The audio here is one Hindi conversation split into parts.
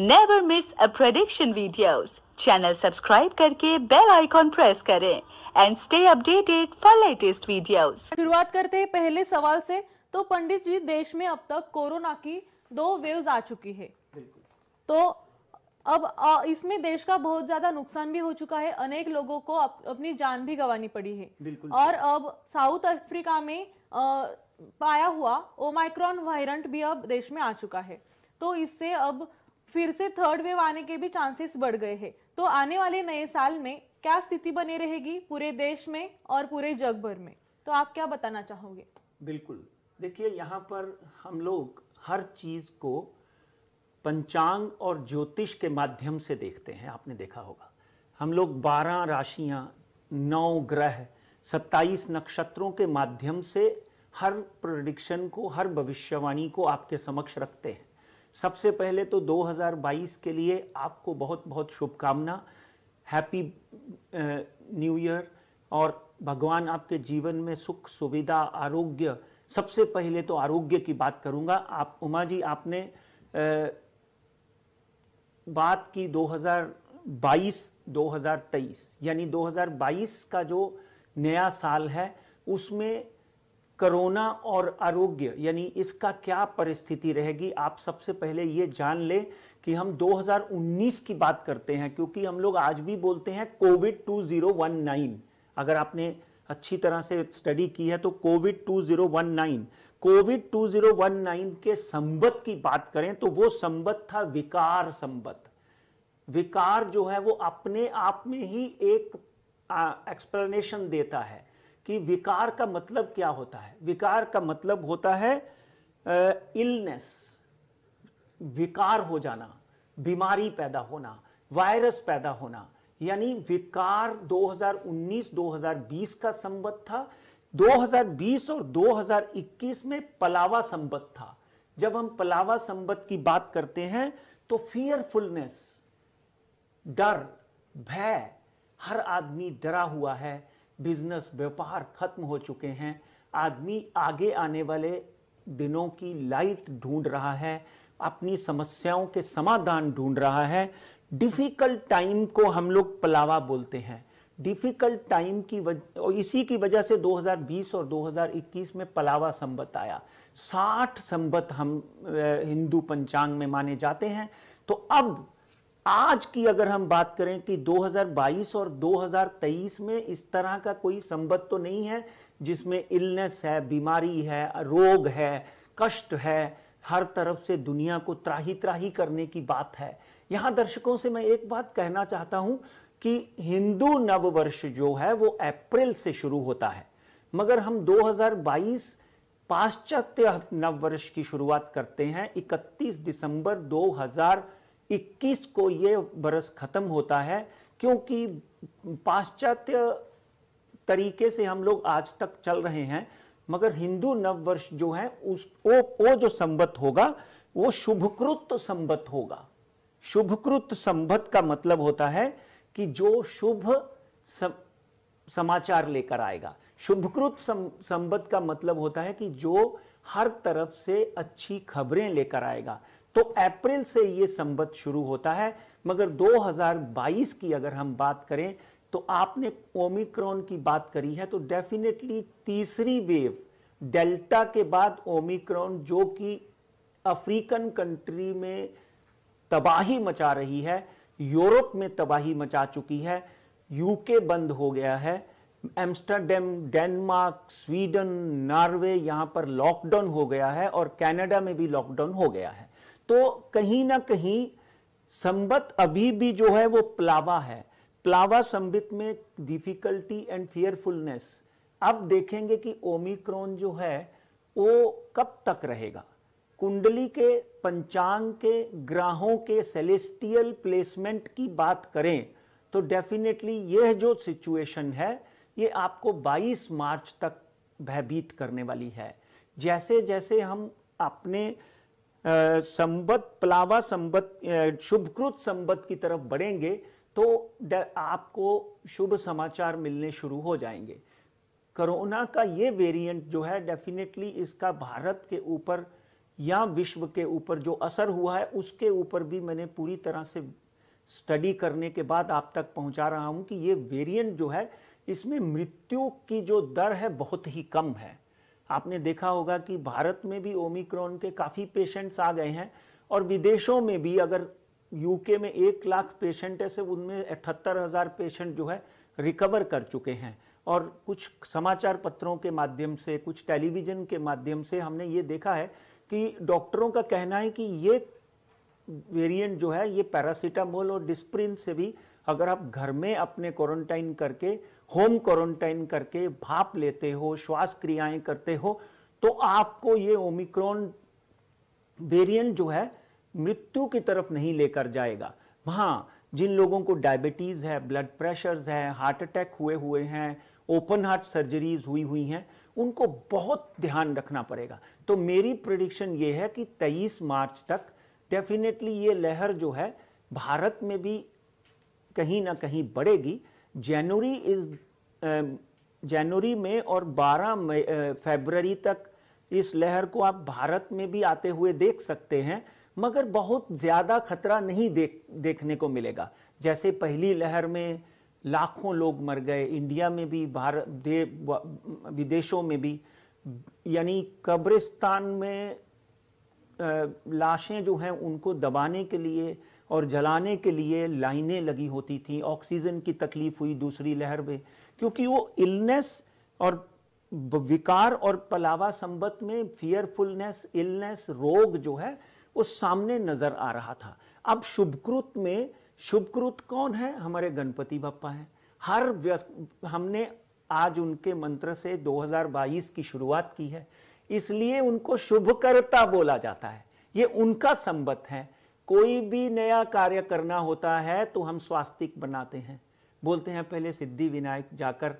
never miss a prediction videos channel subscribe करके बेल आइकॉन प्रेस करें and stay updated for latest videos शुरुआत करते हैं पहले सवाल से तो पंडित जी देश में अब तक कोरोना की दो वेव्स आ चुकी है तो अब इसमें देश का बहुत ज्यादा नुकसान भी हो चुका है अनेक लोगों को अप, अपनी जान भी गंवानी पड़ी है और अब साउथ अफ्रीका में आ, पाया हुआ ओमाइक्रॉन वायरंट भी अब देश में आ चुका है तो इससे अब फिर से थर्ड वेव आने के भी चांसेस बढ़ गए हैं तो आने वाले नए साल में क्या स्थिति बनी रहेगी पूरे देश में और पूरे जग भर में तो आप क्या बताना चाहोगे बिल्कुल देखिए यहाँ पर हम लोग हर चीज़ को पंचांग और ज्योतिष के माध्यम से देखते हैं आपने देखा होगा हम लोग बारह राशियाँ नौ ग्रह सत्ताईस नक्षत्रों के माध्यम से हर प्रोडिक्शन को हर भविष्यवाणी को आपके समक्ष रखते हैं सबसे पहले तो 2022 के लिए आपको बहुत बहुत शुभकामना हैप्पी न्यू ईयर और भगवान आपके जीवन में सुख सुविधा आरोग्य सबसे पहले तो आरोग्य की बात करूंगा आप उमा जी आपने आ, बात की 2022 2023 यानी 2022 का जो नया साल है उसमें कोरोना और आरोग्य यानी इसका क्या परिस्थिति रहेगी आप सबसे पहले ये जान लें कि हम 2019 की बात करते हैं क्योंकि हम लोग आज भी बोलते हैं कोविड 2019 अगर आपने अच्छी तरह से स्टडी की है तो कोविड 2019 कोविड 2019 के संबत की बात करें तो वो संबत था विकार संबत विकार जो है वो अपने आप में ही एक एक्सप्लेनेशन देता है कि विकार का मतलब क्या होता है विकार का मतलब होता है इलनेस विकार हो जाना बीमारी पैदा होना वायरस पैदा होना यानी विकार 2019-2020 का संबद्ध था 2020 और 2021 में पलावा संबद्ध था जब हम पलावा संबद्ध की बात करते हैं तो फियरफुलनेस डर भय हर आदमी डरा हुआ है बिजनेस व्यापार खत्म हो चुके हैं आदमी आगे आने वाले दिनों की लाइट ढूंढ रहा है अपनी समस्याओं के समाधान ढूंढ रहा है डिफ़िकल्ट टाइम को हम लोग पलावा बोलते हैं डिफ़िकल्ट टाइम की वजह और इसी की वजह से 2020 और 2021 में पलावा संबत आया 60 संबत हम हिंदू पंचांग में माने जाते हैं तो अब आज की अगर हम बात करें कि 2022 और 2023 में इस तरह का कोई संबंध तो नहीं है जिसमें इलनेस है बीमारी है रोग है कष्ट है हर तरफ से दुनिया को त्राही त्राही करने की बात है यहां दर्शकों से मैं एक बात कहना चाहता हूं कि हिंदू नववर्ष जो है वो अप्रैल से शुरू होता है मगर हम 2022 पाश्चात्य नववर्ष की शुरुआत करते हैं 31 दिसंबर 2000 21 को ये बरस खत्म होता है क्योंकि पाश्चात्य तरीके से हम लोग आज तक चल रहे हैं मगर हिंदू नववर्ष जो है उस वो, ओ जो संबत होगा वो शुभकृत संबत होगा शुभकृत संबत का मतलब होता है कि जो शुभ सम, समाचार लेकर आएगा शुभकृत सं, संबत का मतलब होता है कि जो हर तरफ से अच्छी खबरें लेकर आएगा तो अप्रैल से ये संबत शुरू होता है मगर 2022 की अगर हम बात करें तो आपने ओमिक्रॉन की बात करी है तो डेफिनेटली तीसरी वेव डेल्टा के बाद ओमिक्रॉन जो कि अफ्रीकन कंट्री में तबाही मचा रही है यूरोप में तबाही मचा चुकी है यूके बंद हो गया है एम्स्टरडेम डेनमार्क स्वीडन नॉर्वे यहां पर लॉकडाउन हो गया है और कनाडा में भी लॉकडाउन हो गया है तो कहीं ना कहीं संबत अभी भी जो है वो प्लावा है प्लावा संबित में डिफिकल्टी एंड फियरफुलनेस अब देखेंगे कि ओमिक्रॉन जो है वो कब तक रहेगा कुंडली के पंचांग के ग्राहों के सेलेस्टियल प्लेसमेंट की बात करें तो डेफिनेटली यह जो सिचुएशन है ये आपको 22 मार्च तक भयभीत करने वाली है जैसे जैसे हम अपने संबत प्लावा संबत शुभकृत संबत की तरफ बढ़ेंगे तो आपको शुभ समाचार मिलने शुरू हो जाएंगे कोरोना का ये वेरिएंट जो है डेफिनेटली इसका भारत के ऊपर या विश्व के ऊपर जो असर हुआ है उसके ऊपर भी मैंने पूरी तरह से स्टडी करने के बाद आप तक पहुंचा रहा हूं कि ये वेरिएंट जो है इसमें मृत्यु की जो दर है बहुत ही कम है आपने देखा होगा कि भारत में भी ओमिक्रॉन के काफ़ी पेशेंट्स आ गए हैं और विदेशों में भी अगर यूके में एक लाख पेशेंट है उनमें अठहत्तर हज़ार पेशेंट जो है रिकवर कर चुके हैं और कुछ समाचार पत्रों के माध्यम से कुछ टेलीविज़न के माध्यम से हमने ये देखा है कि डॉक्टरों का कहना है कि ये वेरिएंट जो है ये पैरासीटामोल और डिस्प्रिन से भी अगर आप घर में अपने क्वारंटाइन करके होम क्वारंटाइन करके भाप लेते हो श्वास क्रियाएं करते हो तो आपको ये ओमिक्रॉन वेरिएंट जो है मृत्यु की तरफ नहीं लेकर जाएगा हाँ जिन लोगों को डायबिटीज़ है ब्लड प्रेशर्स है हार्ट अटैक हुए हुए हैं ओपन हार्ट सर्जरीज हुई हुई हैं उनको बहुत ध्यान रखना पड़ेगा तो मेरी प्रडिक्शन ये है कि 23 मार्च तक डेफिनेटली ये लहर जो है भारत में भी कहीं ना कहीं बढ़ेगी जनवरी इज जनवरी में और 12 फरवरी तक इस लहर को आप भारत में भी आते हुए देख सकते हैं मगर बहुत ज़्यादा खतरा नहीं देख देखने को मिलेगा जैसे पहली लहर में लाखों लोग मर गए इंडिया में भी भारत दे विदेशों में भी यानी कब्रिस्तान में लाशें जो हैं उनको दबाने के लिए और जलाने के लिए लाइनें लगी होती थी ऑक्सीजन की तकलीफ हुई दूसरी लहर में क्योंकि वो इलनेस और विकार और पलावा संबत में फियरफुलनेस इलनेस रोग जो है वो सामने नजर आ रहा था अब शुभकृत में शुभकृत कौन है हमारे गणपति बप्पा हैं हर हमने आज उनके मंत्र से 2022 की शुरुआत की है इसलिए उनको शुभकर्ता बोला जाता है ये उनका संबत है कोई भी नया कार्य करना होता है तो हम स्वास्तिक बनाते हैं बोलते हैं पहले सिद्धि विनायक जाकर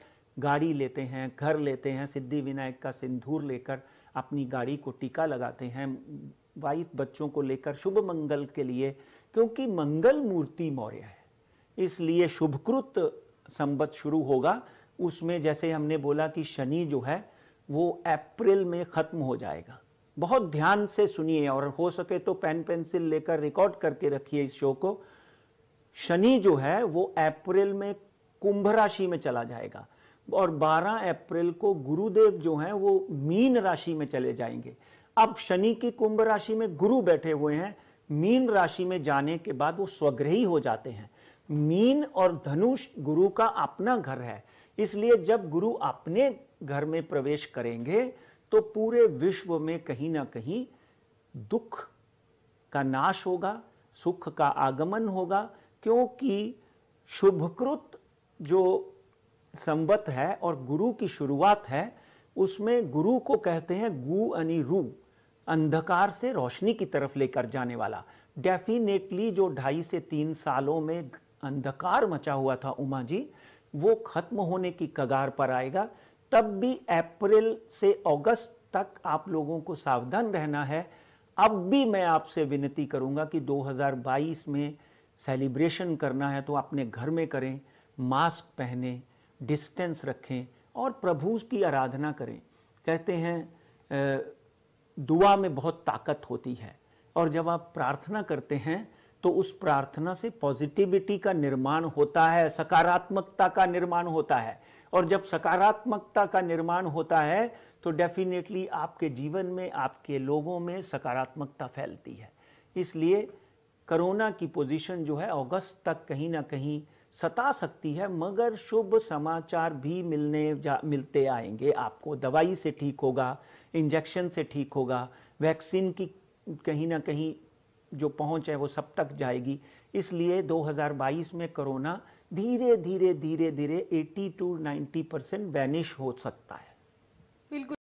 गाड़ी लेते हैं घर लेते हैं सिद्धि विनायक का सिंदूर लेकर अपनी गाड़ी को टीका लगाते हैं वाइफ बच्चों को लेकर शुभ मंगल के लिए क्योंकि मंगल मूर्ति मौर्य है इसलिए शुभकृत संबत शुरू होगा उसमें जैसे हमने बोला कि शनि जो है वो अप्रैल में ख़त्म हो जाएगा बहुत ध्यान से सुनिए और हो सके तो पेन पेंसिल लेकर रिकॉर्ड करके रखिए इस शो को शनि जो है वो अप्रैल में कुंभ राशि में चला जाएगा और 12 अप्रैल को गुरुदेव जो हैं वो मीन राशि में चले जाएंगे अब शनि की कुंभ राशि में गुरु बैठे हुए हैं मीन राशि में जाने के बाद वो स्वग्रही हो जाते हैं मीन और धनुष गुरु का अपना घर है इसलिए जब गुरु अपने घर में प्रवेश करेंगे तो पूरे विश्व में कहीं ना कहीं दुख का नाश होगा सुख का आगमन होगा क्योंकि शुभकृत जो संवत है और गुरु की शुरुआत है उसमें गुरु को कहते हैं गु अनि रू अंधकार से रोशनी की तरफ लेकर जाने वाला डेफिनेटली जो ढाई से तीन सालों में अंधकार मचा हुआ था उमा जी वो खत्म होने की कगार पर आएगा तब भी अप्रैल से अगस्त तक आप लोगों को सावधान रहना है अब भी मैं आपसे विनती करूंगा कि 2022 में सेलिब्रेशन करना है तो अपने घर में करें मास्क पहने डिस्टेंस रखें और प्रभु की आराधना करें कहते हैं दुआ में बहुत ताकत होती है और जब आप प्रार्थना करते हैं तो उस प्रार्थना से पॉजिटिविटी का निर्माण होता है सकारात्मकता का निर्माण होता है और जब सकारात्मकता का निर्माण होता है तो डेफिनेटली आपके जीवन में आपके लोगों में सकारात्मकता फैलती है इसलिए करोना की पोजीशन जो है अगस्त तक कहीं ना कहीं सता सकती है मगर शुभ समाचार भी मिलने जा मिलते आएंगे आपको दवाई से ठीक होगा इंजेक्शन से ठीक होगा वैक्सीन की कहीं ना कहीं जो पहुंच है वो सब तक जाएगी इसलिए 2022 में कोरोना धीरे धीरे धीरे धीरे 80 टू 90 परसेंट वैनिश हो सकता है बिल्कुल